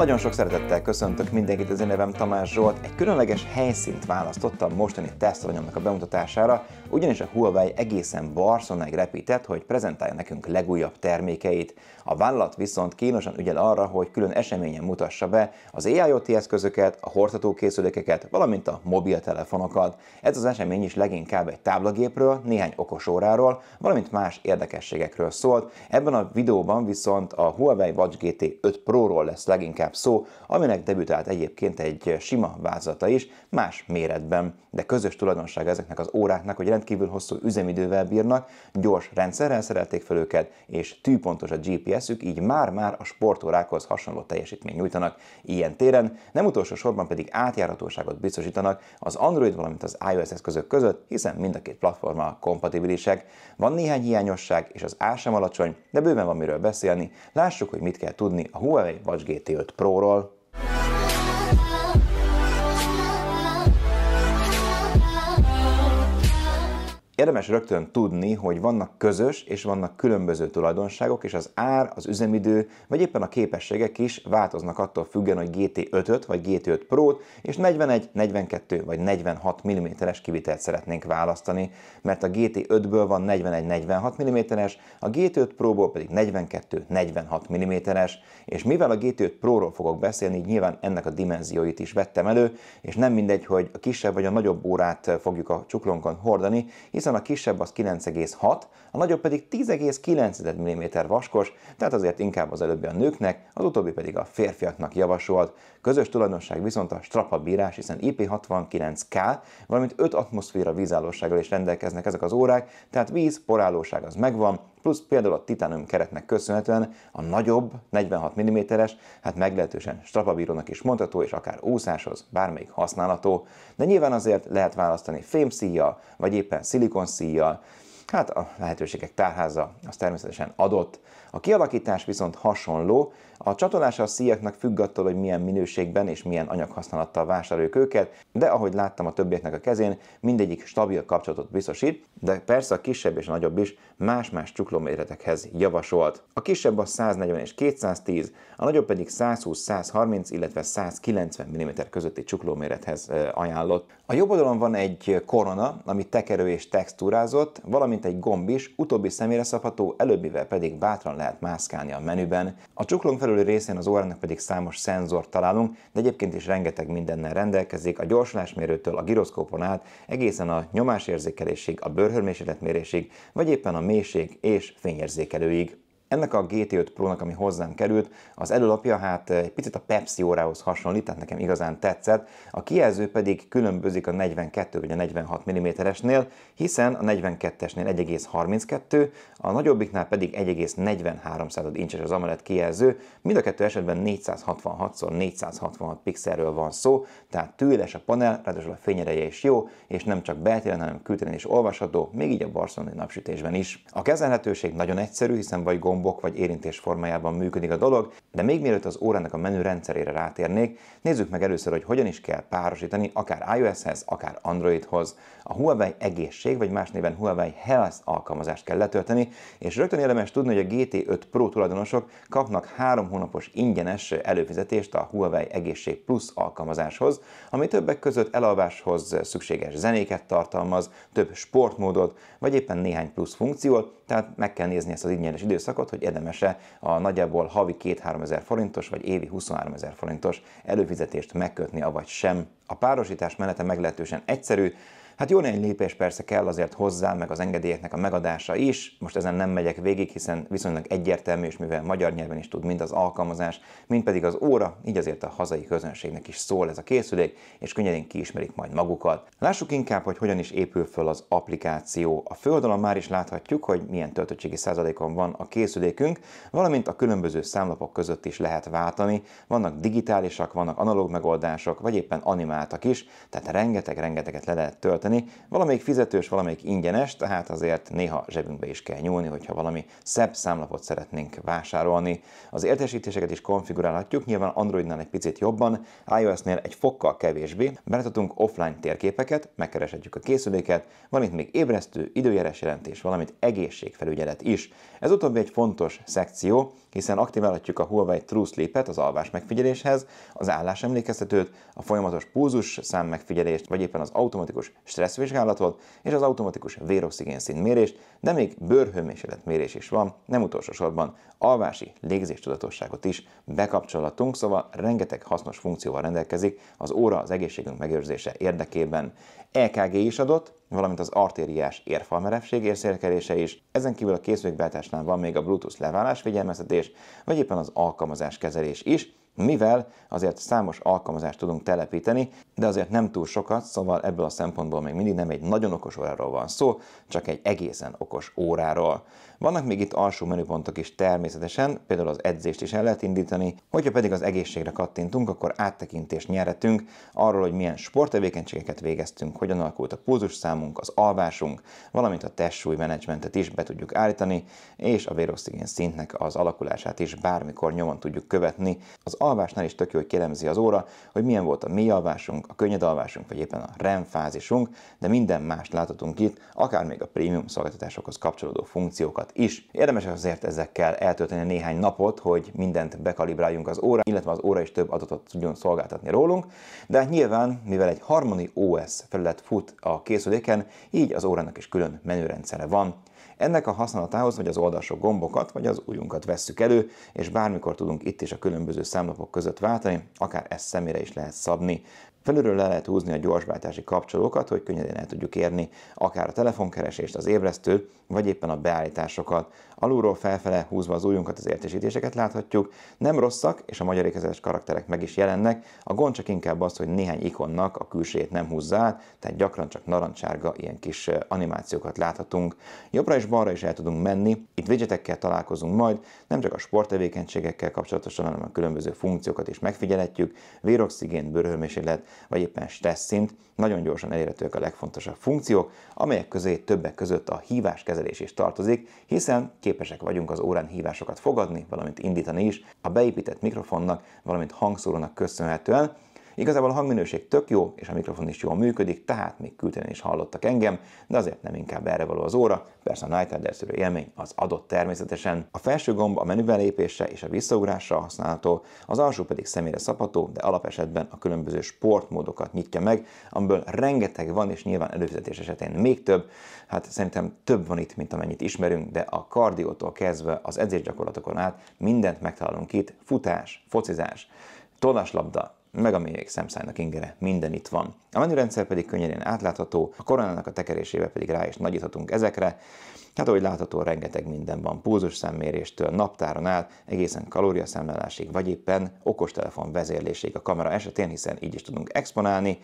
Nagyon sok szeretettel köszöntök mindenkit, az én nevem Tamás Zsolt. Egy különleges helyszínt választottam mostani tesztalanyomnak a bemutatására, ugyanis a Huawei egészen Barcelonáig repített, hogy prezentálja nekünk legújabb termékeit. A vállalat viszont kínosan ügyel arra, hogy külön eseményen mutassa be az AIoT eszközöket, a készülékeket, valamint a mobiltelefonokat. Ez az esemény is leginkább egy táblagépről, néhány okosóráról, valamint más érdekességekről szólt. Ebben a videóban viszont a Huawei Watch GT 5 Pro-ról lesz leginkább inkább szó, aminek debütált egyébként egy sima vázata is, más méretben, de közös tulajdonság ezeknek az óráknak, hogy rendkívül hosszú üzemidővel bírnak, gyors rendszerrel szerelték fel őket, és tűpontos a GPS-ük, így már-már a sportórákhoz hasonló teljesítmény nyújtanak. Ilyen téren, nem utolsó sorban pedig átjárhatóságot biztosítanak az Android, valamint az iOS eszközök között, hiszen mind a két platforma kompatibilisek. Van néhány hiányosság, és az ár sem alacsony, de bőven van miről beszélni. Lássuk, hogy mit kell tudni a Huawei Watch GT5 Pro-ról. Érdemes rögtön tudni, hogy vannak közös és vannak különböző tulajdonságok, és az ár, az üzemidő, vagy éppen a képességek is változnak attól függően, hogy GT5-öt vagy GT5 Pro-t és 41, 42 vagy 46 mm-es kivitelt szeretnénk választani, mert a GT5-ből van 41-46 mm-es, a GT5 Pro-ból pedig 42-46 mm-es, és mivel a GT5 Pro-ról fogok beszélni, így nyilván ennek a dimenzióit is vettem elő, és nem mindegy, hogy a kisebb vagy a nagyobb órát fogjuk a csuklónkon hordani, hiszen hiszen a kisebb az 9,6, a nagyobb pedig 10,9 mm vaskos, tehát azért inkább az előbbi a nőknek, az utóbbi pedig a férfiaknak javasolt. Közös tulajdonság viszont a strapabírás hiszen IP69K, valamint 5 atmoszféra vízállósággal is rendelkeznek ezek az órák, tehát víz, porálóság az megvan, Plusz például a titánum keretnek köszönhetően a nagyobb, 46 mm-es, hát meglehetősen strapabírónak is mondható, és akár úszáshoz bármelyik használható, de nyilván azért lehet választani szíjjal, vagy éppen szilikon szíjjal, Hát a lehetőségek tárháza az természetesen adott. A kialakítás viszont hasonló, a csatolása a szíjaknak függ attól, hogy milyen minőségben és milyen anyaghasználattal vásároljuk őket, de ahogy láttam a többieknek a kezén, mindegyik stabil kapcsolatot biztosít, de persze a kisebb és a nagyobb is más-más csuklóméretekhez javasolt. A kisebb a 140 és 210, a nagyobb pedig 120-130, illetve 190 mm közötti csuklómérethez ajánlott. A jobb oldalon van egy korona, ami tekerő és textúrázott, valamint egy gomb is, utóbbi személyre szabható, előbbivel pedig bátran lehet mászkálni a menüben. A csuklón felüli részén az órának pedig számos szenzor találunk, de egyébként is rengeteg mindennel rendelkezik, a gyorsulásmérőtől a gyroszkópon át, egészen a nyomásérzékelésig, a bőrhőmérsékletmérésig, vagy éppen a mélység és fényérzékelőig. Ennek a GT5 Pro-nak, ami hozzám került, az előlapja hát eh, egy picit a Pepsi órához hasonlít, tehát nekem igazán tetszett, a kijelző pedig különbözik a 42 vagy a 46 mm-esnél, hiszen a 42-esnél 1,32, a nagyobbiknál pedig 1,43 incses az AMOLED kijelző, mind a kettő esetben 466x466 pixelről van szó, tehát tűles a panel, ráadásul a fényereje is jó, és nem csak beltéren, hanem külteren is olvasható, még így a barcelonai napsütésben is. A kezelhetőség nagyon egyszerű, hiszen vagy gomb gombok vagy érintés formájában működik a dolog, de még mielőtt az órának a menü rendszerére rátérnék, nézzük meg először, hogy hogyan is kell párosítani akár iOS-hez, akár Androidhoz. A Huawei egészség, vagy más néven Huawei Health alkalmazást kell letölteni, és rögtön érdemes tudni, hogy a GT5 Pro tulajdonosok kapnak három hónapos ingyenes előfizetést a Huawei Egészség Plus alkalmazáshoz, ami többek között elalváshoz szükséges zenéket tartalmaz, több sportmódot, vagy éppen néhány plusz funkciót, tehát meg kell nézni ezt az ingyenes időszakot, döntött, hogy érdemese a nagyjából havi 2-3 ezer forintos vagy évi 23 ezer forintos előfizetést megkötni, avagy sem. A párosítás menete meglehetősen egyszerű, Hát jó néhány lépés persze kell azért hozzá, meg az engedélyeknek a megadása is. Most ezen nem megyek végig, hiszen viszonylag egyértelmű, és mivel magyar nyelven is tud mind az alkalmazás, mind pedig az óra, így azért a hazai közönségnek is szól ez a készülék, és könnyedén kiismerik majd magukat. Lássuk inkább, hogy hogyan is épül föl az applikáció. A földalon már is láthatjuk, hogy milyen töltöttségi százalékon van a készülékünk, valamint a különböző számlapok között is lehet váltani. Vannak digitálisak, vannak analóg megoldások, vagy éppen animáltak is, tehát rengeteg-rengeteget le lehet tölteni tölteni, valamelyik fizetős, valamelyik ingyenes, tehát azért néha zsebünkbe is kell nyúlni, hogyha valami szebb számlapot szeretnénk vásárolni. Az értesítéseket is konfigurálhatjuk, nyilván Androidnál egy picit jobban, iOS-nél egy fokkal kevésbé. Beletetünk offline térképeket, megkereshetjük a készüléket, van itt még ébresztő, időjárás jelentés, valamint egészségfelügyelet is. Ez utóbbi egy fontos szekció, hiszen aktiválhatjuk a Huawei truesleep et az alvás megfigyeléshez, az emlékeztetőt, a folyamatos púzus szám megfigyelést, vagy éppen az automatikus stressz stresszvizsgálatot és az automatikus véroxigén szintmérést, de még mérés is van, nem utolsó sorban alvási légzéstudatosságot is bekapcsolhatunk, szóval rengeteg hasznos funkcióval rendelkezik az óra az egészségünk megőrzése érdekében. EKG is adott, valamint az artériás érfalmerevség érzékelése is. Ezen kívül a készülékbeltásnál van még a Bluetooth leválás figyelmeztetés, vagy éppen az alkalmazás kezelés is, mivel azért számos alkalmazást tudunk telepíteni, de azért nem túl sokat, szóval ebből a szempontból még mindig nem egy nagyon okos óráról van szó, csak egy egészen okos óráról. Vannak még itt alsó menüpontok is természetesen, például az edzést is el lehet indítani, hogyha pedig az egészségre kattintunk, akkor áttekintést nyeretünk arról, hogy milyen sporttevékenységeket végeztünk, hogyan alakult a számunk, az alvásunk, valamint a testsúlymenedzsmentet is be tudjuk állítani, és a véroxigén szintnek az alakulását is bármikor nyomon tudjuk követni. Az alvásnál is tök jó, hogy kérdezi az óra, hogy milyen volt a mély alvásunk, a könnyed alvásunk, vagy éppen a REM fázisunk, de minden mást láthatunk itt, akár még a prémium szolgáltatásokhoz kapcsolódó funkciókat is. Érdemes azért ezekkel eltölteni néhány napot, hogy mindent bekalibráljunk az óra, illetve az óra is több adatot tudjon szolgáltatni rólunk, de hát nyilván, mivel egy Harmony OS felület fut a készüléken, így az órának is külön menürendszere van. Ennek a használatához vagy az oldalsó gombokat, vagy az ujjunkat vesszük elő, és bármikor tudunk itt is a különböző számlapok között váltani, akár ezt személyre is lehet szabni. Felül Belülről le lehet húzni a gyorsváltási kapcsolókat, hogy könnyedén el tudjuk érni akár a telefonkeresést, az ébresztő, vagy éppen a beállításokat. Alulról felfele húzva az ujjunkat az értesítéseket láthatjuk. Nem rosszak, és a magyar ékezetes karakterek meg is jelennek. A gond csak inkább az, hogy néhány ikonnak a külsejét nem húzza át, tehát gyakran csak narancsárga ilyen kis animációkat láthatunk. Jobbra és balra is el tudunk menni, itt widgetekkel találkozunk majd, nem csak a sporttevékenységekkel kapcsolatosan, hanem a különböző funkciókat is megfigyelhetjük, véroxigén, bőrhőmérséklet, vagy éppen stressz szint, nagyon gyorsan elérhetők a legfontosabb funkciók, amelyek közé többek között a híváskezelés is tartozik, hiszen képesek vagyunk az órán hívásokat fogadni, valamint indítani is a beépített mikrofonnak, valamint hangszórónak köszönhetően, Igazából a hangminőség tök jó, és a mikrofon is jól működik, tehát még kültelen is hallottak engem, de azért nem inkább erre való az óra, persze a Night Rider élmény az adott természetesen. A felső gomb a menüben lépése és a visszaugrásra használható, az alsó pedig személyre szapató, de alapesetben a különböző sportmódokat nyitja meg, amiből rengeteg van, és nyilván előfizetés esetén még több. Hát szerintem több van itt, mint amennyit ismerünk, de a kardiótól kezdve az gyakorlatokon át mindent megtalálunk itt, futás, focizás, tollaslabda, meg a mélyek szemszájnak ingere, minden itt van. A menürendszer pedig könnyen átlátható, a koronának a tekerésével pedig rá is nagyíthatunk ezekre, Hát ahogy látható, rengeteg minden van, pulzus szemméréstől, naptáron át, egészen kalóriaszámlálásig, vagy éppen okostelefon vezérléséig a kamera esetén, hiszen így is tudunk exponálni.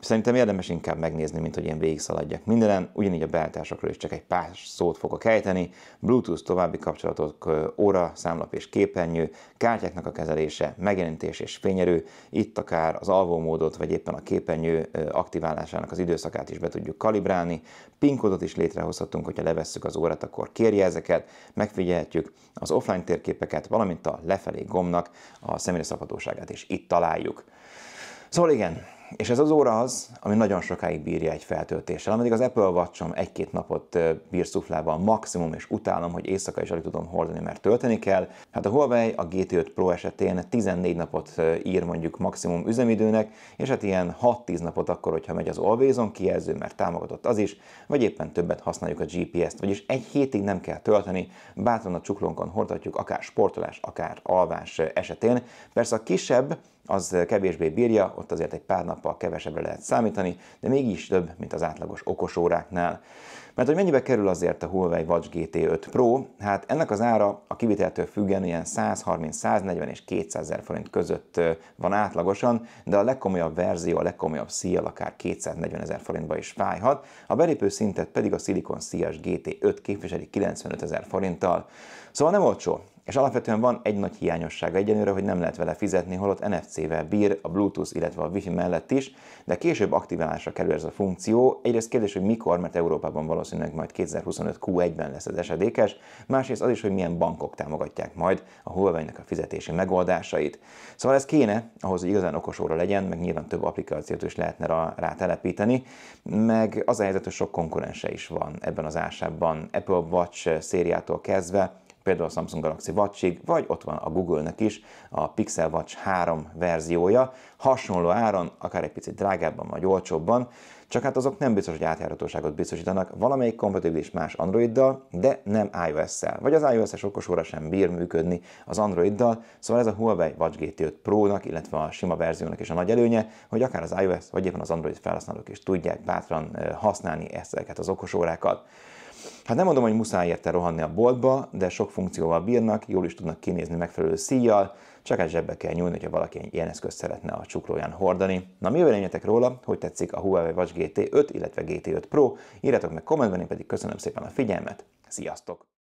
Szerintem érdemes inkább megnézni, mint hogy én végigszaladjak mindenen, ugyanígy a beállításokról is csak egy pár szót fogok ejteni, Bluetooth további kapcsolatok, óra, számlap és képernyő, kártyáknak a kezelése, megjelenítés és fényerő, itt akár az alvómódot vagy éppen a képernyő aktiválásának az időszakát is be tudjuk kalibrálni, Pinkodot is létrehozhatunk, hogyha levesszük az órát, akkor kérje ezeket, megfigyelhetjük az offline térképeket, valamint a lefelé gomnak a személyre szabhatóságát is itt találjuk. Szóval igen, és ez az óra az, ami nagyon sokáig bírja egy feltöltéssel. Ameddig az Apple watch egy-két napot bír szuflával maximum, és utálom, hogy éjszaka is alig tudom hordani, mert tölteni kell. Hát a Huawei a GT5 Pro esetén 14 napot ír mondjuk maximum üzemidőnek, és hát ilyen 6-10 napot akkor, hogyha megy az Always On kijelző, mert támogatott az is, vagy éppen többet használjuk a GPS-t, vagyis egy hétig nem kell tölteni, bátran a csuklónkon hordhatjuk akár sportolás, akár alvás esetén. Persze a kisebb, az kevésbé bírja, ott azért egy pár nappal kevesebbre lehet számítani, de mégis több, mint az átlagos okosóráknál. Mert hogy mennyibe kerül azért a Huawei Watch GT 5 Pro? Hát ennek az ára a kiviteltől függően ilyen 130, 140 és 200 ezer forint között van átlagosan, de a legkomolyabb verzió, a legkomolyabb szíjjal akár 240 ezer forintba is fájhat, a belépő szintet pedig a szilikon szíjas GT 5 képviseli 95 ezer forinttal. Szóval nem olcsó, és alapvetően van egy nagy hiányosság egyenlőre, hogy nem lehet vele fizetni, holott NFC-vel bír a Bluetooth, illetve a Wi-Fi mellett is, de később aktiválásra kerül ez a funkció. Egyrészt kérdés, hogy mikor, mert Európában valószínűleg majd 2025 Q1-ben lesz ez esedékes, másrészt az is, hogy milyen bankok támogatják majd a huawei a fizetési megoldásait. Szóval ez kéne ahhoz, hogy igazán okos óra legyen, meg nyilván több applikációt is lehetne rá, rá telepíteni, meg az a helyzet, hogy sok konkurense is van ebben az ásában, Apple Watch eh, szériától kezdve, például a Samsung Galaxy watch vagy ott van a Google-nek is a Pixel Watch 3 verziója, hasonló áron, akár egy picit drágábban vagy olcsóbban, csak hát azok nem biztos, hogy átjárhatóságot biztosítanak, valamelyik kompatibilis más Androiddal, de nem iOS-szel. Vagy az iOS-es okosóra sem bír működni az Androiddal, szóval ez a Huawei Watch GT 5 Pro-nak, illetve a sima verziónak is a nagy előnye, hogy akár az iOS vagy éppen az Android felhasználók is tudják bátran eh, használni ezeket az okosórákat. Hát nem mondom, hogy muszáj érte rohanni a boltba, de sok funkcióval bírnak, jól is tudnak kinézni megfelelő szíjjal, csak egy zsebbe kell nyúlni, ha valaki egy ilyen eszközt szeretne a csuklóján hordani. Na mi véleményetek róla, hogy tetszik a Huawei Watch GT5, illetve GT5 Pro? Írjátok meg kommentben, én pedig köszönöm szépen a figyelmet, sziasztok!